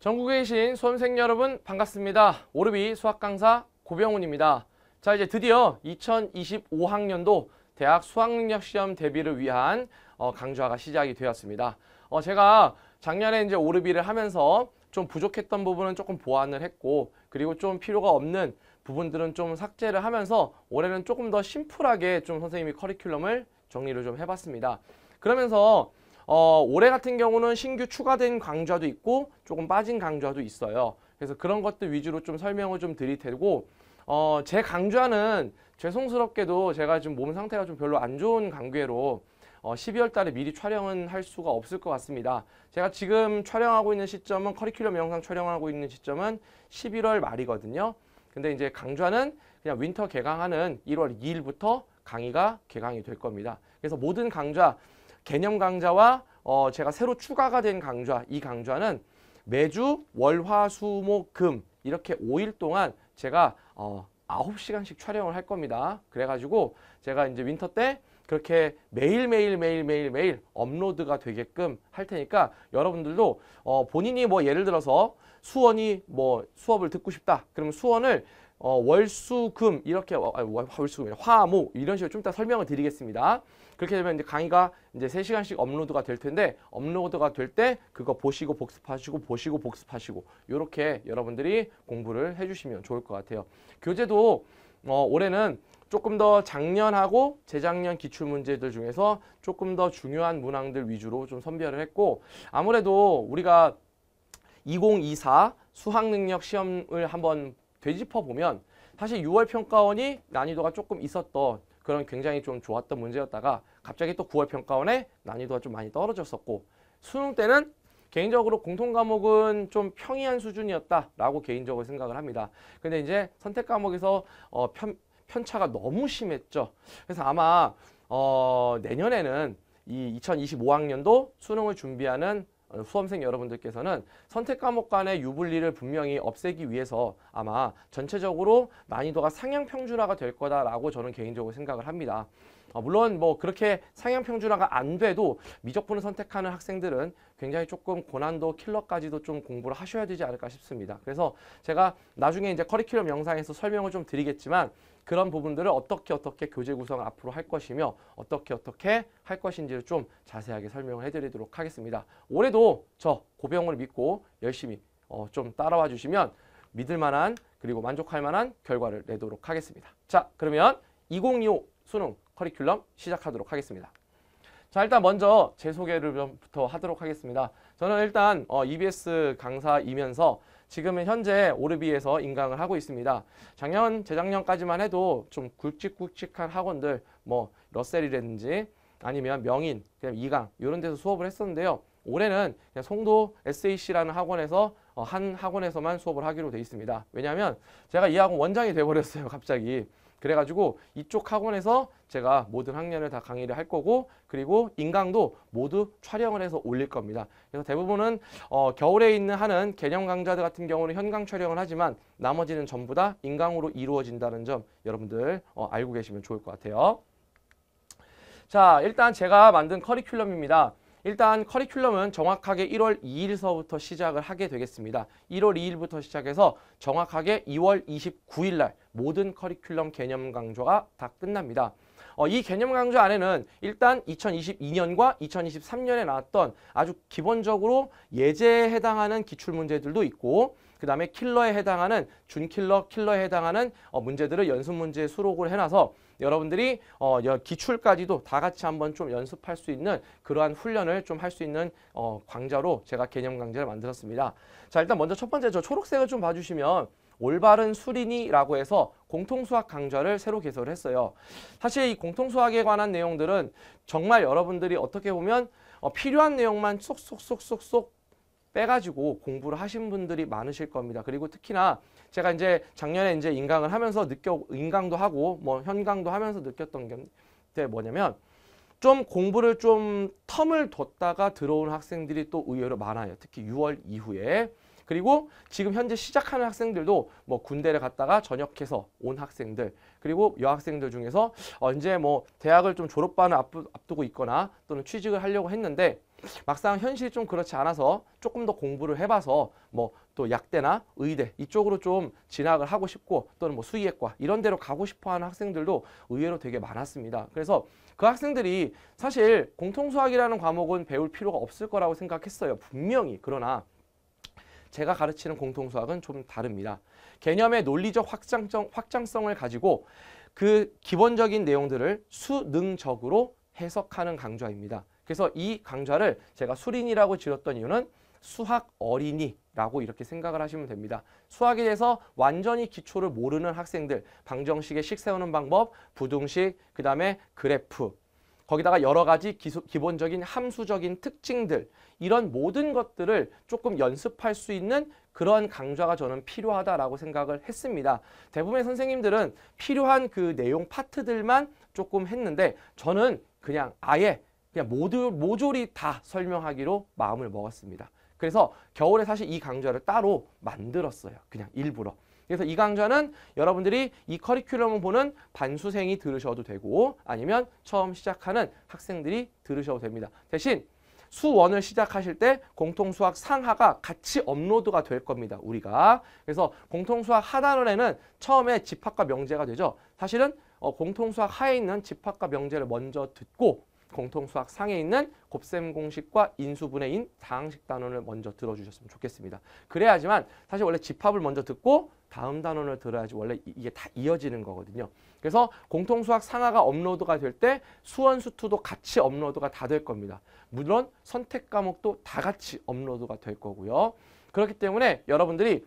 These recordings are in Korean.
전국에 계신 수험생 여러분 반갑습니다. 오르비 수학 강사 고병훈입니다. 자 이제 드디어 2025학년도 대학 수학능력 시험 대비를 위한 어, 강좌가 시작이 되었습니다. 어, 제가 작년에 이제 오르비를 하면서 좀 부족했던 부분은 조금 보완을 했고 그리고 좀 필요가 없는 부분들은 좀 삭제를 하면서 올해는 조금 더 심플하게 좀 선생님이 커리큘럼을 정리를 좀 해봤습니다. 그러면서 어, 올해 같은 경우는 신규 추가된 강좌도 있고 조금 빠진 강좌도 있어요. 그래서 그런 것들 위주로 좀 설명을 좀 드릴 테고 어, 제 강좌는 죄송스럽게도 제가 지금 몸 상태가 좀 별로 안 좋은 관계로 어, 12월 달에 미리 촬영은 할 수가 없을 것 같습니다. 제가 지금 촬영하고 있는 시점은 커리큘럼 영상 촬영하고 있는 시점은 11월 말이거든요. 근데 이제 강좌는 그냥 윈터 개강하는 1월 2일부터 강의가 개강이 될 겁니다. 그래서 모든 강좌 개념 강좌와 어, 제가 새로 추가가 된 강좌, 이 강좌는 매주 월, 화, 수, 목, 금 이렇게 5일 동안 제가 어, 9시간씩 촬영을 할 겁니다. 그래가지고 제가 이제 윈터 때 그렇게 매일매일 매일매일 매일 업로드가 되게끔 할 테니까 여러분들도 어, 본인이 뭐 예를 들어서 수원이 뭐 수업을 듣고 싶다. 그러면 수원을 어, 월수 금 이렇게 어, 월수금 화목 이런 식으로 좀 이따 설명을 드리겠습니다. 그렇게 되면 이제 강의가 이제 세시간씩 업로드가 될 텐데 업로드가 될 때 그거 보시고 복습하시고 보시고 복습하시고 이렇게 여러분들이 공부를 해주시면 좋을 것 같아요. 교재도 어, 올해는 조금 더 작년하고 재작년 기출문제들 중에서 조금 더 중요한 문항들 위주로 좀 선별을 했고 아무래도 우리가 2024 수학능력 시험을 한번 되짚어보면 사실 6월 평가원이 난이도가 조금 있었던 그런 굉장히 좀 좋았던 문제였다가 갑자기 또 9월 평가원에 난이도가 좀 많이 떨어졌었고 수능 때는 개인적으로 공통 과목은 좀 평이한 수준이었다라고 개인적으로 생각을 합니다. 근데 이제 선택 과목에서 어, 편, 편차가 너무 심했죠. 그래서 아마 어, 내년에는 이 2025학년도 수능을 준비하는 수험생 여러분들께서는 선택 과목 간의 유불리를 분명히 없애기 위해서 아마 전체적으로 난이도가 상향 평준화가 될 거다라고 저는 개인적으로 생각을 합니다. 어, 물론 뭐 그렇게 상향 평준화가 안 돼도 미적분을 선택하는 학생들은 굉장히 조금 고난도 킬러까지도 좀 공부를 하셔야 되지 않을까 싶습니다. 그래서 제가 나중에 이제 커리큘럼 영상에서 설명을 좀 드리겠지만 그런 부분들을 어떻게 어떻게 교재 구성 앞으로 할 것이며 어떻게 어떻게 할 것인지를 좀 자세하게 설명을 해드리도록 하겠습니다. 올해도 저 고병을 원 믿고 열심히 어, 좀 따라와 주시면 믿을 만한 그리고 만족할 만한 결과를 내도록 하겠습니다. 자 그러면 2025 수능 커리큘럼 시작하도록 하겠습니다. 자 일단 먼저 제 소개를 부터 하도록 하겠습니다. 저는 일단 어, EBS 강사이면서 지금은 현재 오르비에서 인강을 하고 있습니다. 작년, 재작년까지만 해도 좀 굵직굵직한 학원들 뭐 러셀이라든지 아니면 명인, 그냥 이강 이런 데서 수업을 했었는데요. 올해는 그냥 송도 SAC라는 학원에서 어, 한 학원에서만 수업을 하기로 돼 있습니다. 왜냐하면 제가 이 학원 원장이 돼버렸어요. 갑자기. 그래가지고 이쪽 학원에서 제가 모든 학년을 다 강의를 할 거고 그리고 인강도 모두 촬영을 해서 올릴 겁니다. 그래서 대부분은 어, 겨울에 있는 하는 개념 강좌들 같은 경우는 현강 촬영을 하지만 나머지는 전부 다 인강으로 이루어진다는 점 여러분들 어, 알고 계시면 좋을 것 같아요. 자 일단 제가 만든 커리큘럼입니다. 일단 커리큘럼은 정확하게 1월 2일서부터 시작을 하게 되겠습니다. 1월 2일부터 시작해서 정확하게 2월 29일 날 모든 커리큘럼 개념 강좌가 다 끝납니다. 어, 이 개념 강좌 안에는 일단 2022년과 2023년에 나왔던 아주 기본적으로 예제에 해당하는 기출문제들도 있고 그 다음에 킬러에 해당하는 준킬러, 킬러에 해당하는 어, 문제들을 연습문제에 수록을 해놔서 여러분들이 어, 기출까지도 다 같이 한번 좀 연습할 수 있는 그러한 훈련을 좀 할 수 있는 어, 강좌로 제가 개념 강좌를 만들었습니다. 자 일단 먼저 첫 번째 저 초록색을 좀 봐주시면 올바른 수리니라고 해서 공통수학 강좌를 새로 개설을 했어요. 사실 이 공통수학에 관한 내용들은 정말 여러분들이 어떻게 보면 어, 필요한 내용만 쏙쏙쏙쏙쏙 빼가지고 공부를 하신 분들이 많으실 겁니다. 그리고 특히나 제가 이제 작년에 이제 인강을 하면서 느껴 인강도 하고 뭐 현강도 하면서 느꼈던 게 뭐냐면 좀 공부를 좀 텀을 뒀다가 들어온 학생들이 또 의외로 많아요. 특히 6월 이후에. 그리고 지금 현재 시작하는 학생들도 뭐 군대를 갔다가 전역해서 온 학생들 그리고 여학생들 중에서 언제 뭐 대학을 좀 졸업반을 앞두고 있거나 또는 취직을 하려고 했는데 막상 현실이 좀 그렇지 않아서 조금 더 공부를 해봐서 뭐또 약대나 의대 이쪽으로 좀 진학을 하고 싶고 또는 뭐 수의학과 이런 데로 가고 싶어 하는 학생들도 의외로 되게 많았습니다. 그래서 그 학생들이 사실 공통수학이라는 과목은 배울 필요가 없을 거라고 생각했어요. 분명히. 그러나 제가 가르치는 공통수학은 좀 다릅니다. 개념의 논리적 확장성, 확장성을 가지고 그 기본적인 내용들을 수능적으로 해석하는 강좌입니다. 그래서 이 강좌를 제가 수린이라고 지었던 이유는 수학 어린이라고 이렇게 생각을 하시면 됩니다. 수학에 대해서 완전히 기초를 모르는 학생들, 방정식의 식 세우는 방법, 부등식, 그 다음에 그래프, 거기다가 여러 가지 기수, 기본적인 함수적인 특징들 이런 모든 것들을 조금 연습할 수 있는 그런 강좌가 저는 필요하다라고 생각을 했습니다. 대부분의 선생님들은 필요한 그 내용 파트들만 조금 했는데 저는 그냥 아예 그냥 모두 모조리 다 설명하기로 마음을 먹었습니다. 그래서 겨울에 사실 이 강좌를 따로 만들었어요. 그냥 일부러. 그래서 이 강좌는 여러분들이 이 커리큘럼을 보는 반수생이 들으셔도 되고 아니면 처음 시작하는 학생들이 들으셔도 됩니다. 대신 수원을 시작하실 때 공통수학 상하가 같이 업로드가 될 겁니다. 우리가. 그래서 공통수학 하단원에는 처음에 집합과 명제가 되죠. 사실은 어, 공통수학 하에 있는 집합과 명제를 먼저 듣고 공통수학 상에 있는 곱셈 공식과 인수분해 인 다항식 단원을 먼저 들어주셨으면 좋겠습니다. 그래야지만 사실 원래 집합을 먼저 듣고 다음 단원을 들어야지 원래 이게 다 이어지는 거거든요. 그래서 공통수학 상하가 업로드가 될 때 수원수투도 같이 업로드가 다 될 겁니다. 물론 선택 과목도 다 같이 업로드가 될 거고요. 그렇기 때문에 여러분들이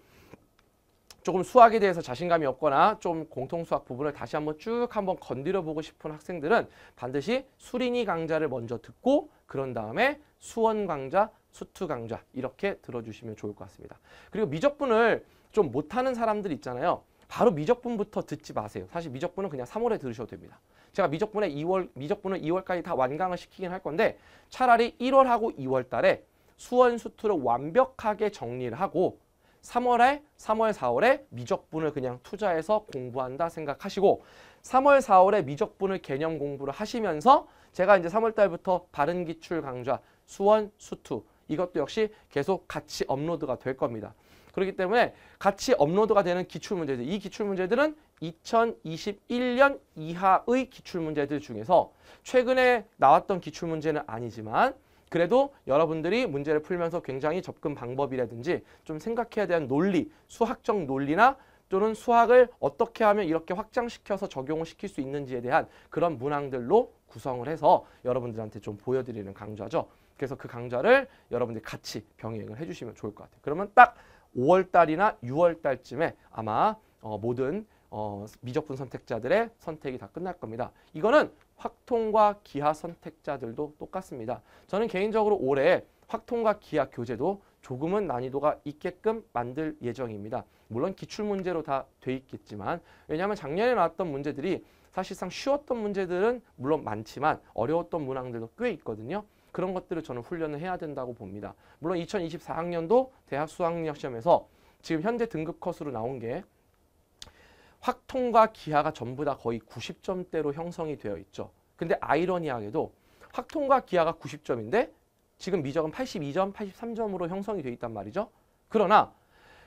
조금 수학에 대해서 자신감이 없거나 좀 공통수학 부분을 다시 한번 쭉 한번 건드려 보고 싶은 학생들은 반드시 수린이 강좌를 먼저 듣고 그런 다음에 수원 강좌, 수투 강좌 이렇게 들어주시면 좋을 것 같습니다. 그리고 미적분을 좀 못하는 사람들 있잖아요. 바로 미적분부터 듣지 마세요. 사실 미적분은 그냥 3월에 들으셔도 됩니다. 제가 미적분에 2월, 미적분을 2월까지 다 완강을 시키긴 할 건데 차라리 1월하고 2월 달에 수원 수투를 완벽하게 정리를 하고 3월에 3월 4월에 미적분을 그냥 투자해서 공부한다 생각하시고 3월 4월에 미적분을 개념 공부를 하시면서 제가 이제 3월 달부터 바른 기출 강좌 수원 수투 이것도 역시 계속 같이 업로드가 될 겁니다. 그렇기 때문에 같이 업로드가 되는 기출문제들 이 기출문제들은 2021년 이하의 기출문제들 중에서 최근에 나왔던 기출문제는 아니지만 그래도 여러분들이 문제를 풀면서 굉장히 접근 방법이라든지 좀 생각해야 되는 논리, 수학적 논리나 또는 수학을 어떻게 하면 이렇게 확장시켜서 적용을 시킬 수 있는지에 대한 그런 문항들로 구성을 해서 여러분들한테 좀 보여드리는 강좌죠. 그래서 그 강좌를 여러분들이 같이 병행을 해주시면 좋을 것 같아요. 그러면 딱 5월달이나 6월달쯤에 아마 어, 모든 어, 미적분 선택자들의 선택이 다 끝날 겁니다. 이거는 확통과 기하 선택자들도 똑같습니다. 저는 개인적으로 올해 확통과 기하 교재도 조금은 난이도가 있게끔 만들 예정입니다. 물론 기출문제로 다 돼 있겠지만 왜냐하면 작년에 나왔던 문제들이 사실상 쉬웠던 문제들은 물론 많지만 어려웠던 문항들도 꽤 있거든요. 그런 것들을 저는 훈련을 해야 된다고 봅니다. 물론 2024학년도 대학 수학력 시험에서 지금 현재 등급 컷으로 나온 게 확통과 기하가 전부 다 거의 90점대로 형성이 되어 있죠. 근데 아이러니하게도 확통과 기하가 90점인데 지금 미적은 82점, 83점으로 형성이 되어 있단 말이죠. 그러나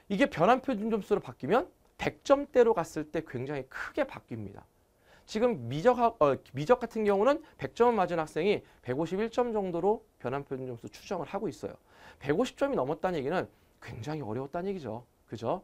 이게 변환표 준점수로 바뀌면 100점대로 갔을 때 굉장히 크게 바뀝니다. 지금 미적, 어, 미적 같은 경우는 100점을 맞은 학생이 151점 정도로 변환표 준점수 추정을 하고 있어요. 150점이 넘었다는 얘기는 굉장히 어려웠다는 얘기죠. 그죠?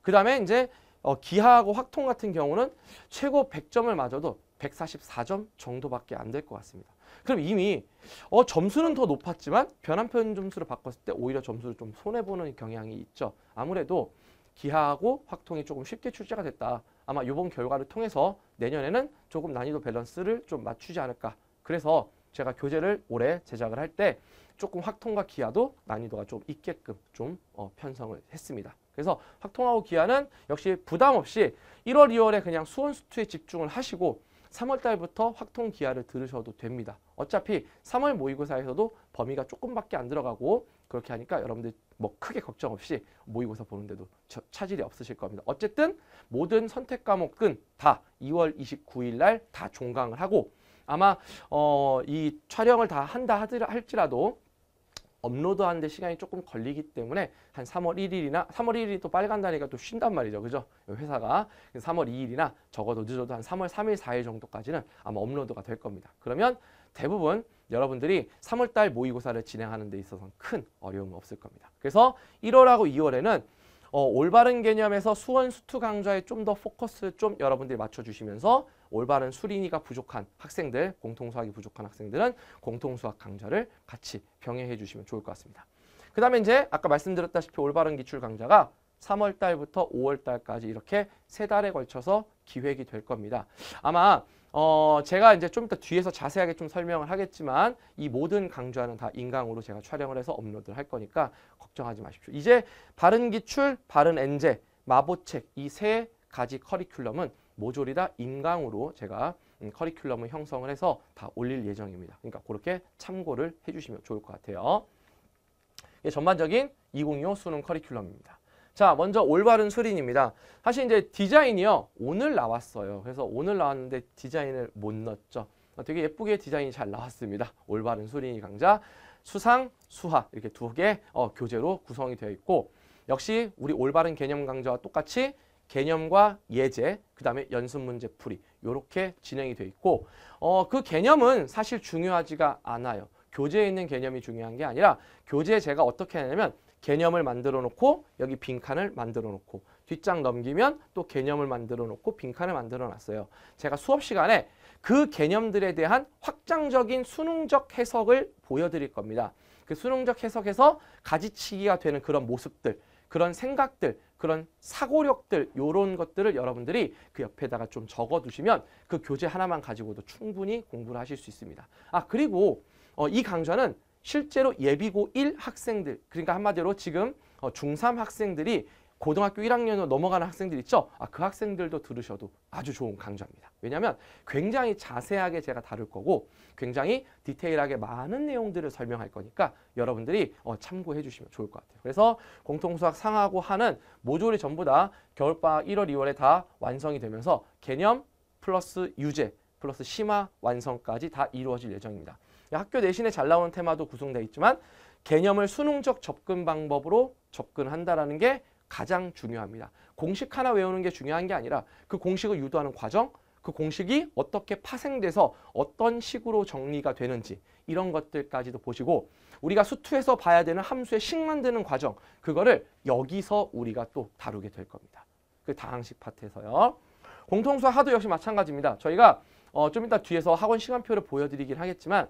그 다음에 이제 어, 기하하고 확통 같은 경우는 최고 100점을 맞아도 144점 정도밖에 안 될 것 같습니다. 그럼 이미 어, 점수는 더 높았지만 변환편 점수를 바꿨을 때 오히려 점수를 좀 손해보는 경향이 있죠. 아무래도 기하하고 확통이 조금 쉽게 출제가 됐다. 아마 이번 결과를 통해서 내년에는 조금 난이도 밸런스를 좀 맞추지 않을까. 그래서 제가 교재를 올해 제작을 할 때 조금 확통과 기하도 난이도가 좀 있게끔 좀 어, 편성을 했습니다. 그래서 확통하고 기아는 역시 부담 없이 1월, 2월에 그냥 수원수투에 집중을 하시고 3월달부터 확통 기아를 들으셔도 됩니다. 어차피 3월 모의고사에서도 범위가 조금밖에 안 들어가고 그렇게 하니까 여러분들 뭐 크게 걱정 없이 모의고사 보는데도 차질이 없으실 겁니다. 어쨌든 모든 선택 과목은 다 2월 29일 날 다 종강을 하고 아마 어, 이 촬영을 다 한다 하지라도 업로드하는데 시간이 조금 걸리기 때문에 한 3월 1일이나 3월 1일이 또 빨간 달이가또 쉰단 말이죠. 그죠? 회사가 3월 2일이나 적어도 늦어도 한 3월 3일, 4일 정도까지는 아마 업로드가 될 겁니다. 그러면 대부분 여러분들이 3월달 모의고사를 진행하는 데 있어서는 큰 어려움은 없을 겁니다. 그래서 1월하고 2월에는 어, 올바른 개념에서 수원 수투 강좌에 좀 더 포커스 좀 여러분들이 맞춰주시면서 올바른 수리니가 부족한 학생들, 공통수학이 부족한 학생들은 공통수학 강좌를 같이 병행해 주시면 좋을 것 같습니다. 그 다음에 이제 아까 말씀드렸다시피 올바른 기출 강좌가 3월 달부터 5월 달까지 이렇게 세 달에 걸쳐서 기획이 될 겁니다. 아마 어, 제가 이제 좀 이따 뒤에서 자세하게 좀 설명을 하겠지만 이 모든 강좌는 다 인강으로 제가 촬영을 해서 업로드를 할 거니까 걱정하지 마십시오. 이제 바른 기출, 바른 엔제, 마보책 이 세 가지 커리큘럼은 모조리 다 인강으로 제가 음, 커리큘럼을 형성을 해서 다 올릴 예정입니다. 그러니까 그렇게 참고를 해주시면 좋을 것 같아요. 예, 전반적인 2025 수능 커리큘럼입니다. 자, 먼저 올바른 수린입니다. 사실 이제 디자인이요. 오늘 나왔어요. 그래서 오늘 나왔는데 디자인을 못 넣었죠. 되게 예쁘게 디자인이 잘 나왔습니다. 올바른 수린이 강좌, 수상, 수하 이렇게 두 개 어, 교재로 구성이 되어 있고 역시 우리 올바른 개념 강좌와 똑같이 개념과 예제, 그 다음에 연습 문제 풀이 이렇게 진행이 되어 있고 어, 그 개념은 사실 중요하지가 않아요. 교재에 있는 개념이 중요한 게 아니라 교재에 제가 어떻게 하냐면 개념을 만들어 놓고 여기 빈칸을 만들어 놓고 뒷장 넘기면 또 개념을 만들어 놓고 빈칸을 만들어 놨어요. 제가 수업 시간에 그 개념들에 대한 확장적인 수능적 해석을 보여드릴 겁니다. 그 수능적 해석에서 가지치기가 되는 그런 모습들, 그런 생각들, 그런 사고력들 이런 것들을 여러분들이 그 옆에다가 좀 적어두시면 그 교재 하나만 가지고도 충분히 공부를 하실 수 있습니다. 아 그리고 어, 이 강좌는 실제로 예비고 1 학생들 그러니까 한마디로 지금 어, 중3 학생들이 고등학교 1학년으로 넘어가는 학생들 있죠? 아, 그 학생들도 들으셔도 아주 좋은 강좌입니다. 왜냐하면 굉장히 자세하게 제가 다룰 거고 굉장히 디테일하게 많은 내용들을 설명할 거니까 여러분들이 어, 참고해 주시면 좋을 것 같아요. 그래서 공통수학 상하고 하는 모조리 전부 다 겨울방학 1월, 2월에 다 완성이 되면서 개념 플러스 유제 플러스 심화 완성까지 다 이루어질 예정입니다. 학교 내신에 잘 나오는 테마도 구성되어 있지만 개념을 수능적 접근 방법으로 접근한다라는 게 가장 중요합니다. 공식 하나 외우는 게 중요한 게 아니라 그 공식을 유도하는 과정, 그 공식이 어떻게 파생돼서 어떤 식으로 정리가 되는지 이런 것들까지도 보시고 우리가 수투에서 봐야 되는 함수의 식 만드는 과정 그거를 여기서 우리가 또 다루게 될 겁니다. 그 다항식 파트에서요. 공통수와 하도 역시 마찬가지입니다. 저희가 어, 좀 이따 뒤에서 학원 시간표를 보여드리긴 하겠지만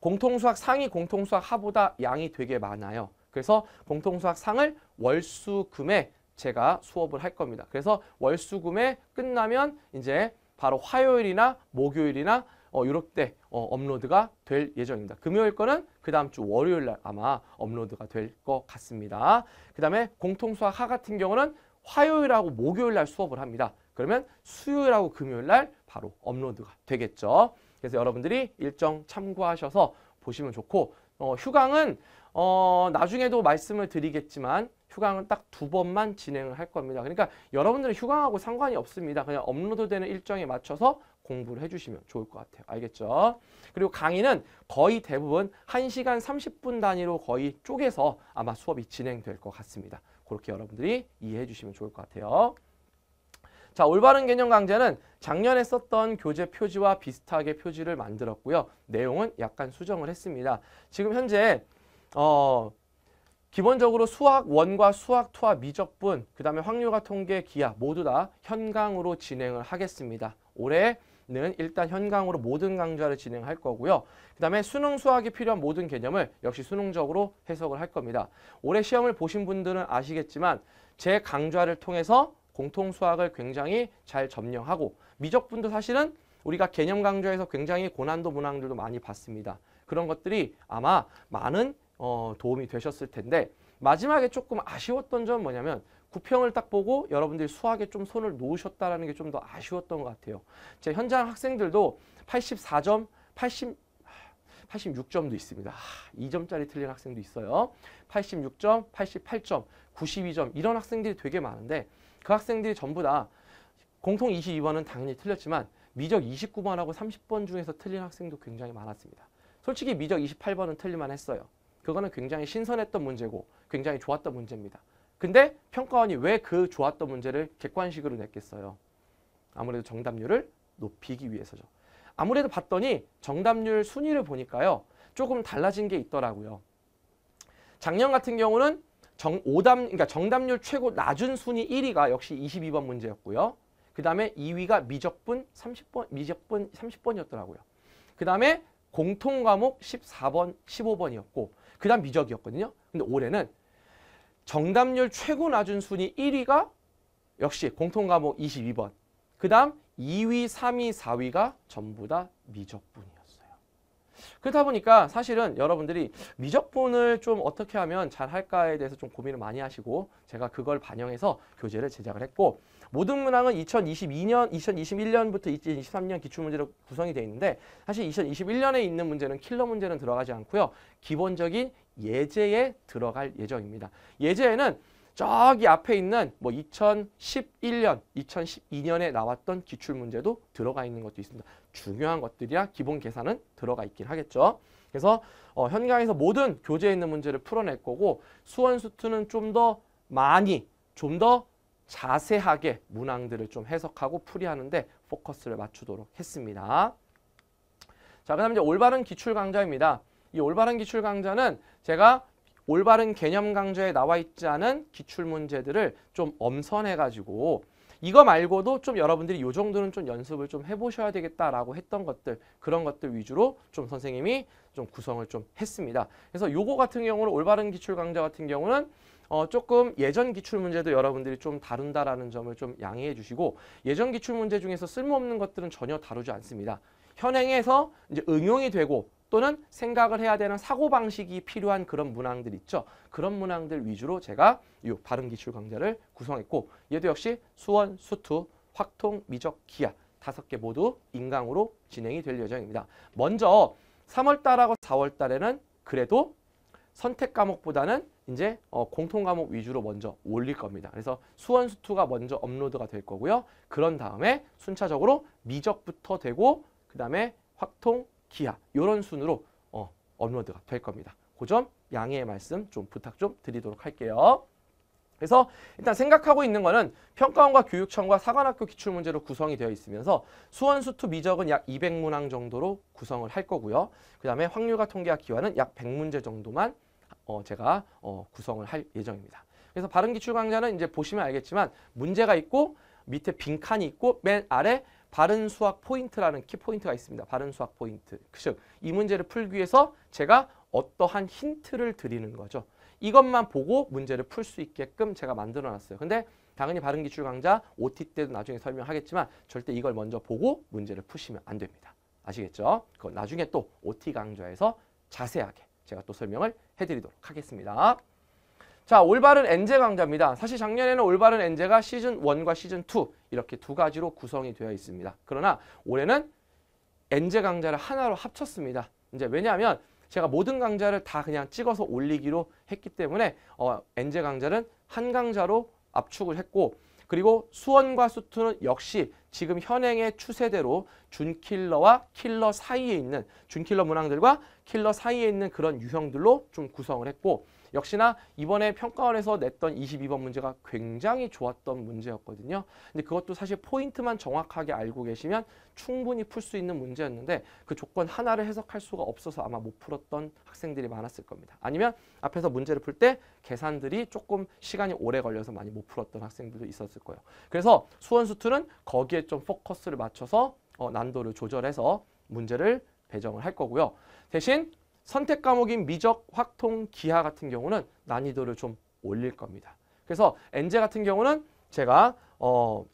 공통수학 상이 공통수학 하보다 양이 되게 많아요. 그래서 공통수학 상을 월수금에 제가 수업을 할 겁니다. 그래서 월수금에 끝나면 이제 바로 화요일이나 목요일이나 어, 요렇게 어, 업로드가 될 예정입니다. 금요일 거는 그 다음 주 월요일 날 아마 업로드가 될 것 같습니다. 그 다음에 공통수학 하 같은 경우는 화요일하고 목요일 날 수업을 합니다. 그러면 수요일하고 금요일 날 바로 업로드가 되겠죠. 그래서 여러분들이 일정 참고하셔서 보시면 좋고 어, 휴강은 어, 나중에도 말씀을 드리겠지만 휴강은 딱 두 번만 진행을 할 겁니다. 그러니까 여러분들은 휴강하고 상관이 없습니다. 그냥 업로드되는 일정에 맞춰서 공부를 해주시면 좋을 것 같아요. 알겠죠? 그리고 강의는 거의 대부분 1시간 30분 단위로 거의 쪼개서 아마 수업이 진행될 것 같습니다. 그렇게 여러분들이 이해해 주시면 좋을 것 같아요. 자, 올바른 개념 강좌는 작년에 썼던 교재 표지와 비슷하게 표지를 만들었고요. 내용은 약간 수정을 했습니다. 지금 현재 어, 기본적으로 수학 1과 수학 2와 미적분, 그 다음에 확률과 통계, 기하 모두 다 현강으로 진행을 하겠습니다. 올해는 일단 현강으로 모든 강좌를 진행할 거고요. 그 다음에 수능 수학이 필요한 모든 개념을 역시 수능적으로 해석을 할 겁니다. 올해 시험을 보신 분들은 아시겠지만 제 강좌를 통해서 공통 수학을 굉장히 잘 점령하고 미적분도 사실은 우리가 개념 강좌에서 굉장히 고난도 문항들도 많이 봤습니다. 그런 것들이 아마 많은 어, 도움이 되셨을 텐데 마지막에 조금 아쉬웠던 점은 뭐냐면 구평을 딱 보고 여러분들이 수학에 좀 손을 놓으셨다는 게 좀 더 아쉬웠던 것 같아요. 제 현장 학생들도 84점, 80, 86점도 있습니다. 2점짜리 틀린 학생도 있어요. 86점, 88점, 92점 이런 학생들이 되게 많은데 그 학생들이 전부 다 공통 22번은 당연히 틀렸지만 미적 29번하고 30번 중에서 틀린 학생도 굉장히 많았습니다. 솔직히 미적 28번은 틀릴만 했어요. 그거는 굉장히 신선했던 문제고 굉장히 좋았던 문제입니다. 근데 평가원이 왜 그 좋았던 문제를 객관식으로 냈겠어요? 아무래도 정답률을 높이기 위해서죠. 아무래도 봤더니 정답률 순위를 보니까요. 조금 달라진 게 있더라고요. 작년 같은 경우는 정, 오답, 그러니까 정답률 최고 낮은 순위 1위가 역시 22번 문제였고요. 그 다음에 2위가 미적분 30번, 미적분 30번이었더라고요. 그 다음에 공통 과목 14번, 15번이었고 그 다음 미적이었거든요. 근데 올해는 정답률 최고 낮은 순위 1위가 역시 공통 과목 22번 그 다음 2위, 3위, 4위가 전부 다 미적분이었어요. 그렇다 보니까 사실은 여러분들이 미적분을 좀 어떻게 하면 잘 할까에 대해서 좀 고민을 많이 하시고 제가 그걸 반영해서 교재를 제작을 했고 모등문항은 2022년, 2021년부터 2023년 기출문제로 구성이 되어 있는데 사실 2021년에 있는 문제는 킬러 문제는 들어가지 않고요. 기본적인 예제에 들어갈 예정입니다. 예제에는 저기 앞에 있는 뭐 2011년, 2012년에 나왔던 기출문제도 들어가 있는 것도 있습니다. 중요한 것들이야 기본 계산은 들어가 있긴 하겠죠. 그래서 어, 현강에서 모든 교재에 있는 문제를 풀어낼 거고 수원수투는 좀 더 많이, 좀 더 자세하게 문항들을 좀 해석하고 풀이하는데 포커스를 맞추도록 했습니다. 자, 그 다음 이제 올바른 기출 강좌입니다. 이 올바른 기출 강좌는 제가 올바른 개념 강좌에 나와 있지 않은 기출 문제들을 좀 엄선해 가지고 이거 말고도 좀 여러분들이 요 정도는 좀 연습을 좀 해보셔야 되겠다라고 했던 것들 그런 것들 위주로 좀 선생님이 좀 구성을 좀 했습니다. 그래서 요거 같은 경우는 올바른 기출 강좌 같은 경우는 어, 조금 예전 기출 문제도 여러분들이 좀 다룬다라는 점을 좀 양해해 주시고 예전 기출 문제 중에서 쓸모없는 것들은 전혀 다루지 않습니다. 현행에서 이제 응용이 되고 또는 생각을 해야 되는 사고방식이 필요한 그런 문항들 있죠. 그런 문항들 위주로 제가 이 발음기출 강좌를 구성했고 얘도 역시 수원, 수투, 확통, 미적, 기하 다섯 개 모두 인강으로 진행이 될 예정입니다. 먼저 3월달하고 4월달에는 그래도 선택 과목보다는 이제 어, 공통 과목 위주로 먼저 올릴 겁니다. 그래서 수원, 수투가 먼저 업로드가 될 거고요. 그런 다음에 순차적으로 미적부터 되고 그 다음에 확통, 기아 이런 순으로 어, 업로드가 될 겁니다. 그 점 양해의 말씀 좀 부탁 좀 드리도록 할게요. 그래서 일단 생각하고 있는 거는 평가원과 교육청과 사관학교 기출문제로 구성이 되어 있으면서 수원수투 미적은 약 200문항 정도로 구성을 할 거고요. 그 다음에 확률과 통계학 기화는 약 100문제 정도만 어, 제가 어, 구성을 할 예정입니다. 그래서 바른 기출 강좌는 이제 보시면 알겠지만 문제가 있고 밑에 빈칸이 있고 맨 아래 바른 수학 포인트라는 키포인트가 있습니다. 바른 수학 포인트. 즉, 이 문제를 풀기 위해서 제가 어떠한 힌트를 드리는 거죠. 이것만 보고 문제를 풀 수 있게끔 제가 만들어 놨어요. 근데 당연히 바른 기출 강좌 OT 때도 나중에 설명하겠지만 절대 이걸 먼저 보고 문제를 푸시면 안 됩니다. 아시겠죠? 그건 나중에 또 OT 강좌에서 자세하게 제가 또 설명을 해드리도록 하겠습니다. 자, 올바른 엔제 강좌입니다. 사실 작년에는 올바른 엔제가 시즌 1과 시즌 2 이렇게 두 가지로 구성이 되어 있습니다. 그러나 올해는 엔제 강좌를 하나로 합쳤습니다. 이제 왜냐하면 제가 모든 강좌를 다 그냥 찍어서 올리기로 했기 때문에 어, 엔제 강좌는 한 강좌로 압축을 했고 그리고 수원과 수투는 역시 지금 현행의 추세대로 준킬러와 킬러 사이에 있는 준킬러 문항들과 킬러 사이에 있는 그런 유형들로 좀 구성을 했고 역시나 이번에 평가원에서 냈던 22번 문제가 굉장히 좋았던 문제였거든요. 근데 그것도 사실 포인트만 정확하게 알고 계시면 충분히 풀 수 있는 문제였는데 그 조건 하나를 해석할 수가 없어서 아마 못 풀었던 학생들이 많았을 겁니다. 아니면 앞에서 문제를 풀 때 계산들이 조금 시간이 오래 걸려서 많이 못 풀었던 학생들도 있었을 거예요. 그래서 수원수투는 거기에 거기에 좀 포커스를 맞춰서 어, 난도를 조절해서 문제를 배정을 할 거고요. 대신 선택 과목인 미적, 확통, 기하 같은 경우는 난이도를 좀 올릴 겁니다. 그래서 엔제 같은 경우는 제가 어,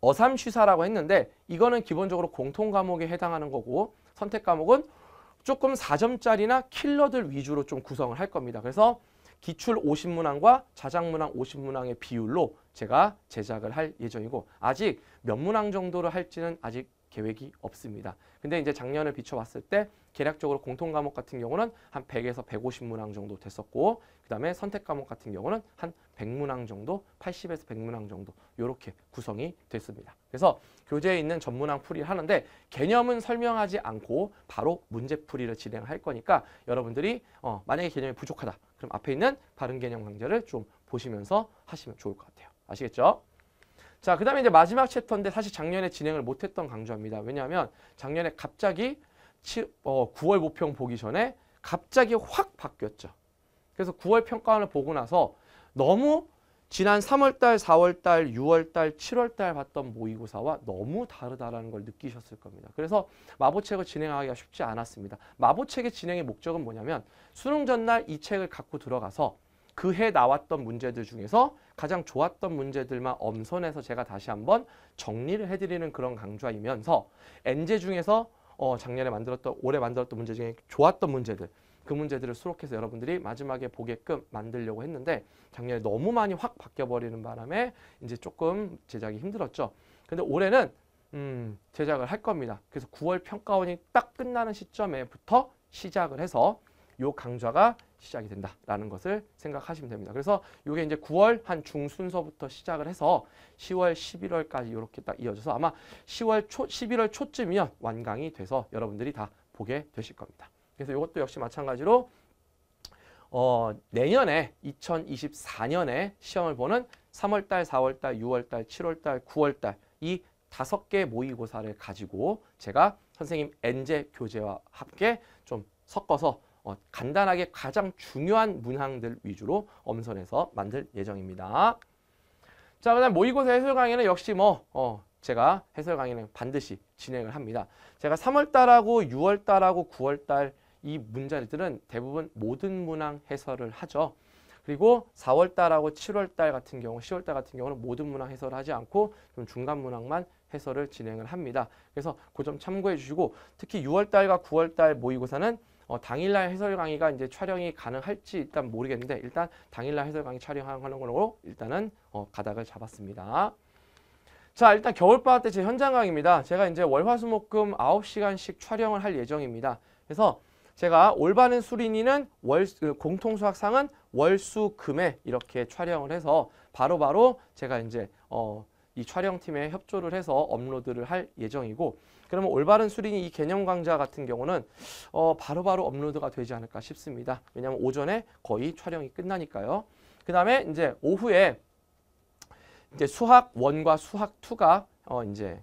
어삼쉬사라고 했는데 이거는 기본적으로 공통 과목에 해당하는 거고 선택 과목은 조금 4점짜리나 킬러들 위주로 좀 구성을 할 겁니다. 그래서 기출 50문항과 자작문항 50문항의 비율로 제가 제작을 할 예정이고 아직 몇 문항 정도를 할지는 아직 계획이 없습니다. 근데 이제 작년을 비춰봤을 때 계략적으로 공통 과목 같은 경우는 한 100에서 150문항 정도 됐었고 그 다음에 선택 과목 같은 경우는 한 100문항 정도, 80에서 100문항 정도 이렇게 구성이 됐습니다. 그래서 교재에 있는 전문항 풀이를 하는데 개념은 설명하지 않고 바로 문제 풀이를 진행할 거니까 여러분들이 어, 만약에 개념이 부족하다 그럼 앞에 있는 바른 개념 강좌를 좀 보시면서 하시면 좋을 것 같아요. 아시겠죠? 자, 그 다음에 이제 마지막 챕터인데 사실 작년에 진행을 못했던 강좌입니다. 왜냐하면 작년에 갑자기 7, 어, 9월 모평 보기 전에 갑자기 확 바뀌었죠. 그래서 9월 평가원을 보고 나서 너무 지난 3월달, 4월달, 6월달, 7월달 봤던 모의고사와 너무 다르다는걸 느끼셨을 겁니다. 그래서 마보책을 진행하기가 쉽지 않았습니다. 마보책의 진행의 목적은 뭐냐면 수능 전날 이 책을 갖고 들어가서 그 해 나왔던 문제들 중에서 가장 좋았던 문제들만 엄선해서 제가 다시 한번 정리를 해드리는 그런 강좌이면서 엔제 중에서 어, 작년에 만들었던 올해 만들었던 문제 중에 좋았던 문제들 그 문제들을 수록해서 여러분들이 마지막에 보게끔 만들려고 했는데 작년에 너무 많이 확 바뀌어버리는 바람에 이제 조금 제작이 힘들었죠. 근데 올해는 음, 제작을 할 겁니다. 그래서 9월 평가원이 딱 끝나는 시점에부터 시작을 해서 요 강좌가 시작이 된다라는 것을 생각하시면 됩니다. 그래서 요게 이제 9월 한 중순서부터 시작을 해서 10월, 11월까지 이렇게 딱 이어져서 아마 10월 초, 11월 초쯤이면 완강이 돼서 여러분들이 다 보게 되실 겁니다. 그래서 이것도 역시 마찬가지로 어, 내년에 2024년에 시험을 보는 3월달, 4월달, 6월달, 7월달, 9월달 이 다섯 개 모의고사를 가지고 제가 선생님 엔제 교재와 함께 좀 섞어서 어, 간단하게 가장 중요한 문항들 위주로 엄선해서 만들 예정입니다. 자, 그다음 모의고사 해설 강의는 역시 뭐 어, 제가 해설 강의는 반드시 진행을 합니다. 제가 3월달하고 6월달하고 9월달 이 문자들은 대부분 모든 문항 해설을 하죠. 그리고 4월달하고 7월달 같은 경우, 10월달 같은 경우는 모든 문항 해설을 하지 않고 좀 중간 문항만 해설을 진행을 합니다. 그래서 그 점 참고해 주시고 특히 6월달과 9월달 모의고사는 어, 당일날 해설 강의가 이제 촬영이 가능할지 일단 모르겠는데 일단 당일날 해설 강의 촬영하는 걸로 일단은 어, 가닥을 잡았습니다. 자 일단 겨울방학 때 제 현장 강의입니다. 제가 이제 월화수목금 9시간씩 촬영을 할 예정입니다. 그래서 제가 올바른 수리니는월 그 공통수학상은 월수금에 이렇게 촬영을 해서 바로바로 바로 제가 이제 어, 이 촬영팀에 협조를 해서 업로드를 할 예정이고 그러면 올바른 수리니이 개념 강좌 같은 경우는 어, 바로바로 바로 업로드가 되지 않을까 싶습니다. 왜냐하면 오전에 거의 촬영이 끝나니까요. 그 다음에 이제 오후에 이제 수학 1과 수학 2가 어, 이제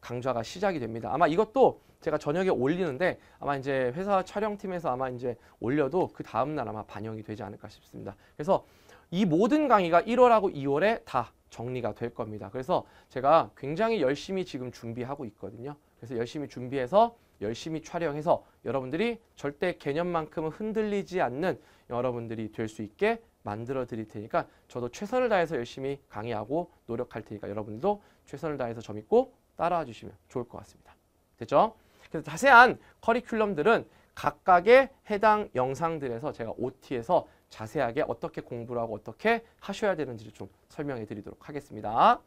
강좌가 시작이 됩니다. 아마 이것도 제가 저녁에 올리는데 아마 이제 회사 촬영팀에서 아마 이제 올려도 그 다음날 아마 반영이 되지 않을까 싶습니다. 그래서 이 모든 강의가 1월하고 2월에 다 정리가 될 겁니다. 그래서 제가 굉장히 열심히 지금 준비하고 있거든요. 그래서 열심히 준비해서 열심히 촬영해서 여러분들이 절대 개념만큼은 흔들리지 않는 여러분들이 될 수 있게 만들어 드릴 테니까 저도 최선을 다해서 열심히 강의하고 노력할 테니까 여러분들도 최선을 다해서 저 믿고 따라와 주시면 좋을 것 같습니다. 됐죠? 그래서 자세한 커리큘럼들은 각각의 해당 영상들에서 제가 OT에서 자세하게 어떻게 공부를 하고 어떻게 하셔야 되는지를 좀 설명해 드리도록 하겠습니다.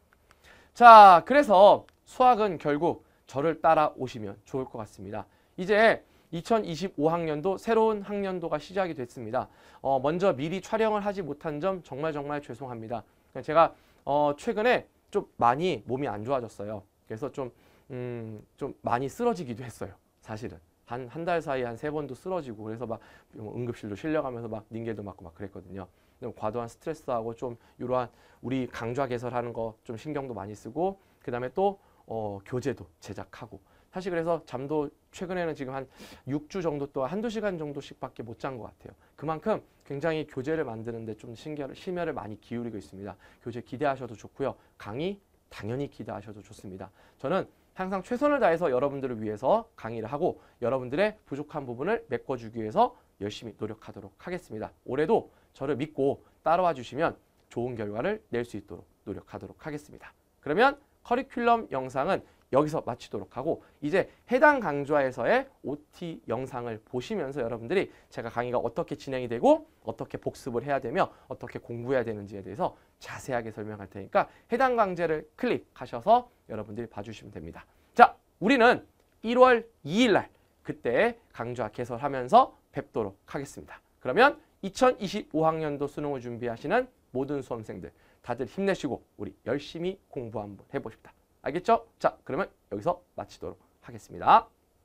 자, 그래서 수학은 결국 저를 따라오시면 좋을 것 같습니다. 이제 2025학년도 새로운 학년도가 시작이 됐습니다. 어, 먼저 미리 촬영을 하지 못한 점 정말 정말 죄송합니다. 제가 어, 최근에 좀 많이 몸이 안 좋아졌어요. 그래서 좀 음, 좀 많이 쓰러지기도 했어요. 사실은. 한 한 달 사이 한세 번도 쓰러지고 그래서 막응급실로 뭐 실려가면서 막 링겔도 맞고 막 그랬거든요. 과도한 스트레스하고 좀 이러한 우리 강좌 개설하는 거 좀 신경도 많이 쓰고 그다음에 또 어, 교재도 제작하고 사실 그래서 잠도 최근에는 지금 한 6주 정도 또 한두 시간 정도씩밖에 못 잔 것 같아요. 그만큼 굉장히 교재를 만드는데 좀 신경을 심혈을 많이 기울이고 있습니다. 교재 기대하셔도 좋고요. 강의 당연히 기대하셔도 좋습니다. 저는 항상 최선을 다해서 여러분들을 위해서 강의를 하고 여러분들의 부족한 부분을 메꿔주기 위해서 열심히 노력하도록 하겠습니다. 올해도 저를 믿고 따라와 주시면 좋은 결과를 낼 수 있도록 노력하도록 하겠습니다. 그러면 커리큘럼 영상은 여기서 마치도록 하고 이제 해당 강좌에서의 OT 영상을 보시면서 여러분들이 제가 강의가 어떻게 진행이 되고 어떻게 복습을 해야 되며 어떻게 공부해야 되는지에 대해서 자세하게 설명할 테니까 해당 강좌를 클릭하셔서 여러분들이 봐주시면 됩니다. 자, 우리는 1월 2일 날 그때 강좌 개설하면서 뵙도록 하겠습니다. 그러면 2025학년도 수능을 준비하시는 모든 수험생들 다들 힘내시고 우리 열심히 공부 한번 해보십시다. 알겠죠? 자, 그러면 여기서 마치도록 하겠습니다.